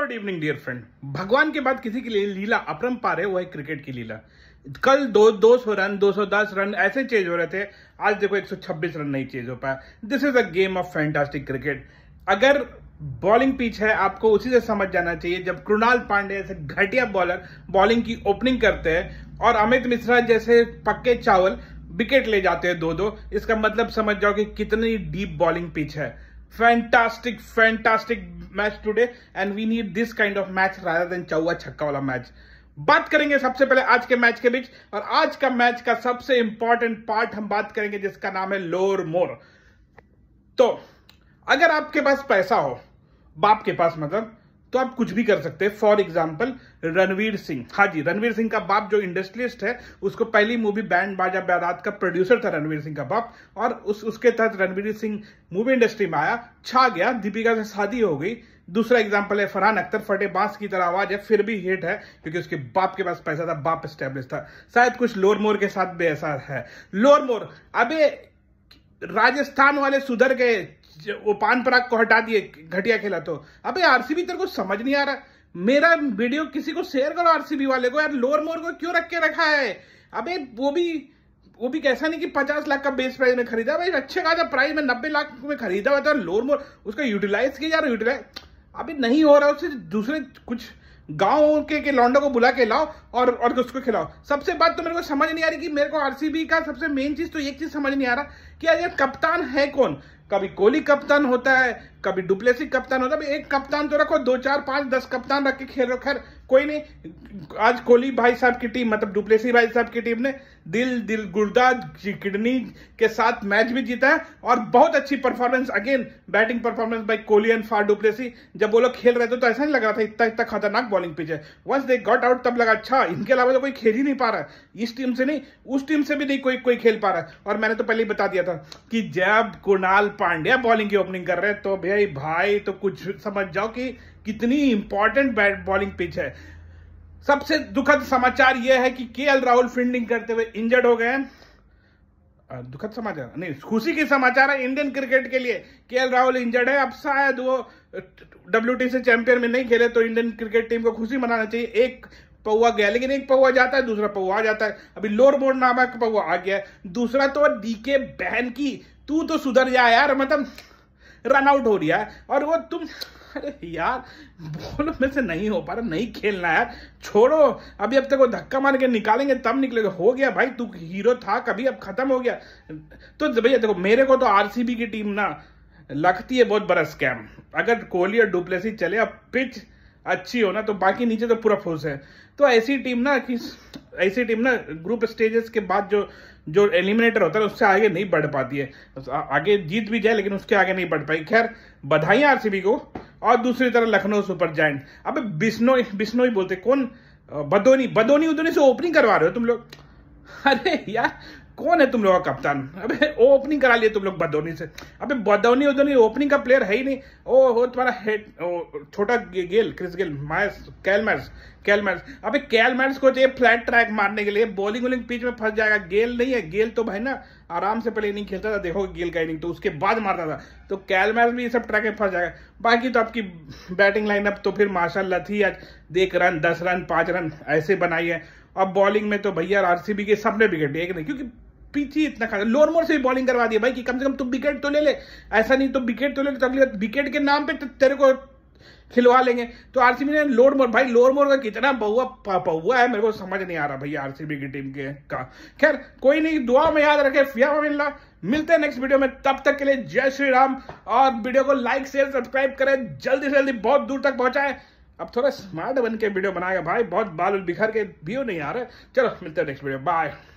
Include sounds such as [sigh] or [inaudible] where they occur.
good evening dear friend भगवान के बाद किसी के लिए लीला अपरम पा रहे वो है क्रिकेट की लीला कल दो दो सौ रन दो सौ दस रन ऐसे चेज हो रहे थे आज देखो एक सौ छब्बीस रन नहीं चेज हो पाया this is a game of fantastic cricket अगर बॉलिंग पिच है आपको उसी से समझ जाना चाहिए जब कृणाल पांडे ऐसे घटिया बॉलर बॉलिंग की ओपनिंग करते हैं और अमित मिश्रा जैसे पक्के चावल विकेट ले जाते हैं दो दो इसका मतलब समझ जाओ कि कितनी डीप बॉलिंग पिच है fantastic fantastic match today and we need this kind of match rather than चौवा छक्का वाला मैच बात करेंगे सबसे पहले आज के मैच के बीच और आज का मैच का सबसे इंपॉर्टेंट पार्ट हम बात करेंगे जिसका नाम है लोअर मोर तो अगर आपके पास पैसा हो बाप के पास मतलब तो आप कुछ भी कर सकते हैं फॉर एग्जाम्पल रणवीर सिंह हाँ जी रणवीर सिंह का बाप जो इंडस्ट्रियलिस्ट है उसको पहली मूवी बैंड बाजा बैरात का प्रोड्यूसर था रणवीर सिंह का बाप और उस उसके तहत रणवीर सिंह मूवी इंडस्ट्री में आया छा गया दीपिका से शादी हो गई दूसरा एग्जाम्पल है फरहान अख्तर फटे बांस की तरह आवाज है फिर भी हिट है क्योंकि उसके बाप के पास पैसा था बाप स्टैब्लिश था शायद कुछ लोर मोर के साथ भी ऐसा है लोर मोर अबे राजस्थान वाले सुधर गए वो पान पराग को हटा दिए घटिया खेला तो अबे आरसीबी तेरे को समझ नहीं आ रहा मेरा वीडियो किसी को शेयर करो आरसीबी वाले को यार लोअर मोर को क्यों रख के रखा है अबे वो भी वो भी कैसा नहीं कि पचास लाख का बेस प्राइस में खरीदा भाई अच्छे खासा प्राइस में नब्बे लाख में खरीदा हुआ था लोअर मोर उसका यूटिलाइज किया जा रहा यूटिलाइज अभी नहीं हो रहा उससे दूसरे कुछ गाँव के के लौंडों को बुला के लाओ और और उसको खिलाओ सबसे बात तो मेरे को समझ नहीं आ रही कि मेरे को आरसीबी का सबसे मेन चीज तो एक चीज समझ नहीं आ रहा कि यार कप्तान है कौन कभी कोहली कप्तान होता है कभी डुप्लेसी कप्तान होता है एक कप्तान तो रखो दो चार पांच दस कप्तान रख के रहे खैर कोई नहीं आज कोहली भाई साहब की टीम मतलब डुप्लेसी भाई साहब की टीम ने दिल दिल गुर्दा किडनी के साथ मैच भी जीता है और बहुत अच्छी performance again batting performance by Kohli and Faf du Plessis जब वो लोग खेल रहे थे तो ऐसा नहीं लग रहा था इतना इतना खतरनाक बॉलिंग पिच है वंस दे गॉट आउट तब लगा अच्छा इनके अलावा तो कोई खेल ही नहीं पा रहा है इस टीम से नहीं उस टीम से भी नहीं कोई कोई खेल पा रहा है और मैंने तो पहले ही बता दिया था कि जैब कुणाल पांड्या बॉलिंग की ओपनिंग कर रहे हैं तो भाई भाई तो कुछ समझ जाओ कि कितनी इंपॉर्टेंट बैट बॉलिंग पिच है सबसे दुखद समाचार यह है कि के एल राहुल फील्डिंग करते हुए इंजर्ड हो गए हैं दुखद समाचार नहीं खुशी की समाचार है इंडियन क्रिकेट के लिए के एल राहुल इंजर्ड है अब शायद वो डब्ल्यू से चैंपियन में नहीं खेले तो इंडियन क्रिकेट टीम को खुशी मनाना चाहिए एक पौआ गया लेकिन एक पौआ जाता है दूसरा पौआ आ जाता है अभी लोअर बोर्ड नामक पौआ आ गया दूसरा तो डीके बहन की तू तो सुधर जा यार मतलब रन आउट हो रहा है और वो तुम अरे यार बोलो मेरे से नहीं हो पा रहा नहीं खेलना यार छोड़ो अभी अब तक वो धक्का मार के निकालेंगे तब निकलेगा हो गया भाई तू हीरो था कभी अब खत्म हो गया तो भैया देखो मेरे को तो आरसीबी की टीम ना लगती है बहुत बड़ा स्कैम अगर कोहली और डुप्लेसी चले अब पिच अच्छी हो ना तो बाकी नीचे तो पूरा फोर्स है तो ऐसी टीम ना कि ऐसी टीम ना ग्रुप स्टेजेस के बाद जो जो एलिमिनेटर होता है उससे आगे नहीं बढ़ पाती है आगे जीत भी जाए लेकिन उसके आगे नहीं बढ़ पाई खैर बधाई आरसीबी को और दूसरी तरह लखनऊ सुपर जैंट अब बिस्नोई बिस्नोई बोलते कौन बदोनी बदोनी उदोनी से ओपनिंग करवा रहे हो तुम लोग [laughs] अरे यार कौन है तुम लोग का कप्तान अबे ओपनिंग करा लिए तुम लोग बदौनी से अबे बदौनी उदौनी ओपनिंग का प्लेयर है ही नहीं ओ हो तुम्हारा हेड छोटा गेल क्रिस गेल मैस कैलमैस कैलमैस अबे कैलमैस को चाहिए फ्लैट ट्रैक मारने के लिए बॉलिंग वोलिंग पिच में फंस जाएगा गेल नहीं है गेल तो भाई ना आराम से पहले इनिंग खेलता था देखोगे गेल का इनिंग तो उसके बाद मारता था तो कैलमैस भी ये सब ट्रैक में फंस जाएगा बाकी तो आपकी बैटिंग लाइनअप तो फिर माशाला थी आज देख रन दस रन पाँच रन ऐसे बनाई है अब बॉलिंग में तो भैया आरसीबी के सबने विकेट लिए एक नहीं क्योंकि पीछे इतना लोर मोर से भी बॉलिंग करवा दिया भाई कि कम से कम तुम विकेट तो ले ले ऐसा नहीं तुम तो विकेट तो ले ले तो अगली विकेट के नाम पे तो तेरे को खिलवा लेंगे तो आरसीबी ने मोर भाई मोर का कितना बहुआ पहुआ है मेरे को समझ नहीं आ रहा भाई आरसीबी की टीम के का खैर कोई नहीं दुआ में याद रखे फिया मिलना मिलते हैं नेक्स्ट वीडियो में तब तक के लिए जय श्री राम और वीडियो को लाइक शेयर सब्सक्राइब करें जल्दी से जल्दी बहुत दूर तक पहुंचाए अब थोड़ा स्मार्ट बन के वीडियो बनाएगा भाई बहुत बाल बिखर के व्यू नहीं आ रहे चलो मिलते हैं नेक्स्ट वीडियो बाय